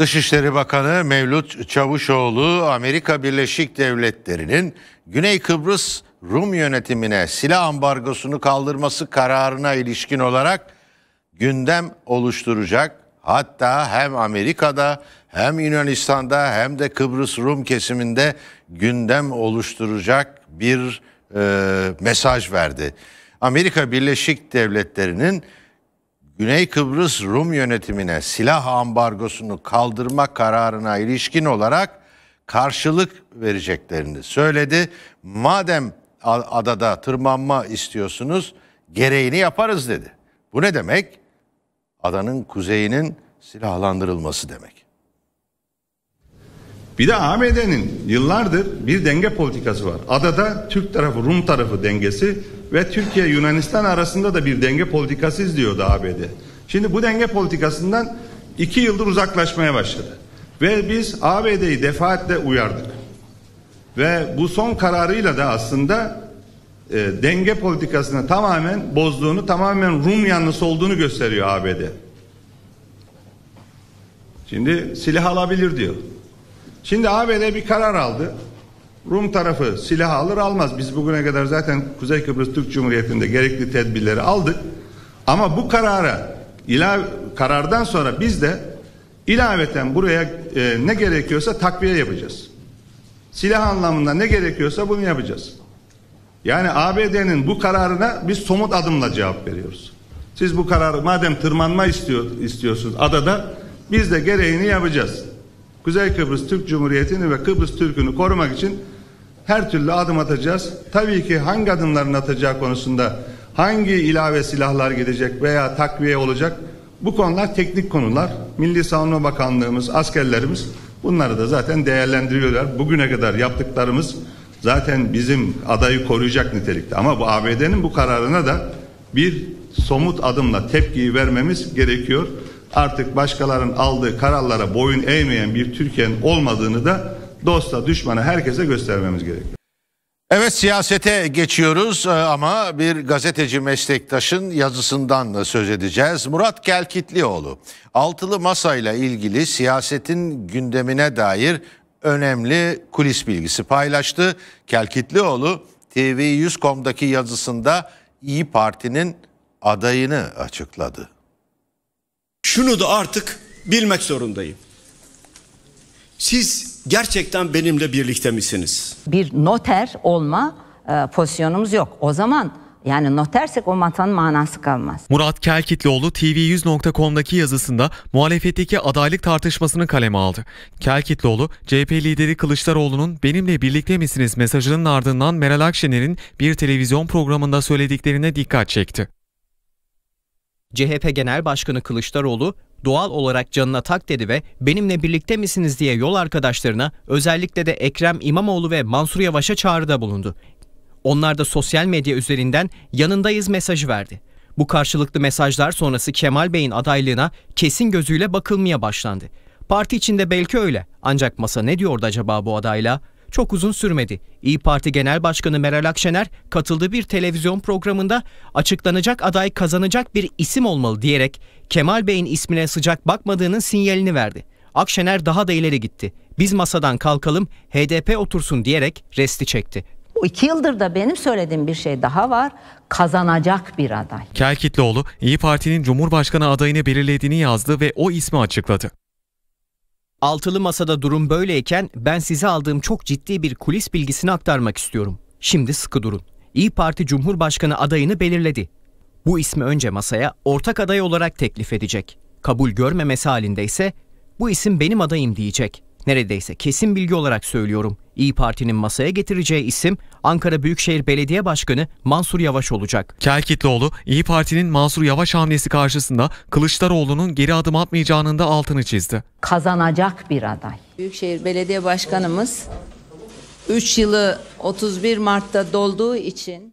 Dışişleri Bakanı Mevlüt Çavuşoğlu Amerika Birleşik Devletleri'nin Güney Kıbrıs Rum yönetimine silah ambargosunu kaldırması kararına ilişkin olarak gündem oluşturacak. Hatta hem Amerika'da hem Yunanistan'da hem de Kıbrıs Rum kesiminde gündem oluşturacak bir e, mesaj verdi. Amerika Birleşik Devletleri'nin Güney Kıbrıs Rum yönetimine silah ambargosunu kaldırma kararına ilişkin olarak karşılık vereceklerini söyledi. Madem adada tırmanma istiyorsunuz gereğini yaparız dedi. Bu ne demek? Adanın kuzeyinin silahlandırılması demek. Bir de ABD'nin yıllardır bir denge politikası var. Adada Türk tarafı Rum tarafı dengesi ve Türkiye Yunanistan arasında da bir denge politikası izliyordu ABD. Şimdi bu denge politikasından iki yıldır uzaklaşmaya başladı. Ve biz ABD'yi defaatle uyardık. Ve bu son kararıyla da aslında e, denge politikasını tamamen bozduğunu, tamamen Rum yanlısı olduğunu gösteriyor ABD. Şimdi silah alabilir diyor. Şimdi ABD bir karar aldı. Rum tarafı silah alır almaz. Biz bugüne kadar zaten Kuzey Kıbrıs Türk Cumhuriyeti'nde gerekli tedbirleri aldık. Ama bu karara ilave karardan sonra biz de ilaveten buraya e, ne gerekiyorsa takviye yapacağız. Silah anlamında ne gerekiyorsa bunu yapacağız. Yani ABD'nin bu kararına biz somut adımla cevap veriyoruz. Siz bu kararı madem tırmanma istiyor, istiyorsunuz adada biz de gereğini yapacağız. Kuzey Kıbrıs Türk Cumhuriyeti'ni ve Kıbrıs Türk'ünü korumak için her türlü adım atacağız. Tabii ki hangi adımların atacağı konusunda hangi ilave silahlar gidecek veya takviye olacak bu konular teknik konular. Milli Savunma Bakanlığımız, askerlerimiz bunları da zaten değerlendiriyorlar. Bugüne kadar yaptıklarımız zaten bizim adayı koruyacak nitelikte. Ama bu ABD'nin bu kararına da bir somut adımla tepkiyi vermemiz gerekiyor. Artık başkalarının aldığı kararlara boyun eğmeyen bir Türkiye'nin olmadığını da dosta, düşmana, herkese göstermemiz gerekiyor. Evet siyasete geçiyoruz e, ama bir gazeteci meslektaşın yazısından da söz edeceğiz. Murat Kelkitlioğlu, altılı masayla ilgili siyasetin gündemine dair önemli kulis bilgisi paylaştı. Kelkitlioğlu TV100.com'daki yazısında İyi Parti'nin adayını açıkladı. Şunu da artık bilmek zorundayım. Siz gerçekten benimle birlikte misiniz? Bir noter olma e, pozisyonumuz yok. O zaman yani notersek o matanın manası kalmaz. Murat Kelkitlioğlu TV100.com'daki yazısında muhalefetteki adaylık tartışmasını kaleme aldı. Kelkitlioğlu, CHP lideri Kılıçdaroğlu'nun benimle birlikte misiniz mesajının ardından Meral Akşener'in bir televizyon programında söylediklerine dikkat çekti. CHP Genel Başkanı Kılıçdaroğlu, doğal olarak canına tak dedi ve benimle birlikte misiniz diye yol arkadaşlarına özellikle de Ekrem İmamoğlu ve Mansur Yavaş'a çağrıda bulundu. Onlar da sosyal medya üzerinden yanındayız mesajı verdi. Bu karşılıklı mesajlar sonrası Kemal Bey'in adaylığına kesin gözüyle bakılmaya başlandı. Parti içinde belki öyle ancak masa ne diyordu acaba bu adayla çok uzun sürmedi. İyi Parti Genel Başkanı Meral Akşener katıldığı bir televizyon programında açıklanacak aday kazanacak bir isim olmalı diyerek Kemal Bey'in ismine sıcak bakmadığının sinyalini verdi. Akşener daha da ileri gitti. Biz masadan kalkalım, HDP otursun diyerek resti çekti. Bu iki yıldır da benim söylediğim bir şey daha var. Kazanacak bir aday. Kel Kitlioğlu, İyi Parti'nin Cumhurbaşkanı adayını belirlediğini yazdı ve o ismi açıkladı. Altılı masada durum böyleyken ben size aldığım çok ciddi bir kulis bilgisini aktarmak istiyorum. Şimdi sıkı durun. İyi Parti Cumhurbaşkanı adayını belirledi. Bu ismi önce masaya ortak aday olarak teklif edecek. Kabul görmemesi halinde ise bu isim benim adayım diyecek. Neredeyse kesin bilgi olarak söylüyorum. İyi Parti'nin masaya getireceği isim Ankara Büyükşehir Belediye Başkanı Mansur Yavaş olacak. Kelkitlioğlu, İyi Parti'nin Mansur Yavaş hamlesi karşısında Kılıçdaroğlu'nun geri adım atmayacağının da altını çizdi. Kazanacak bir aday. Büyükşehir Belediye Başkanımız 3 yılı 31 Mart'ta dolduğu için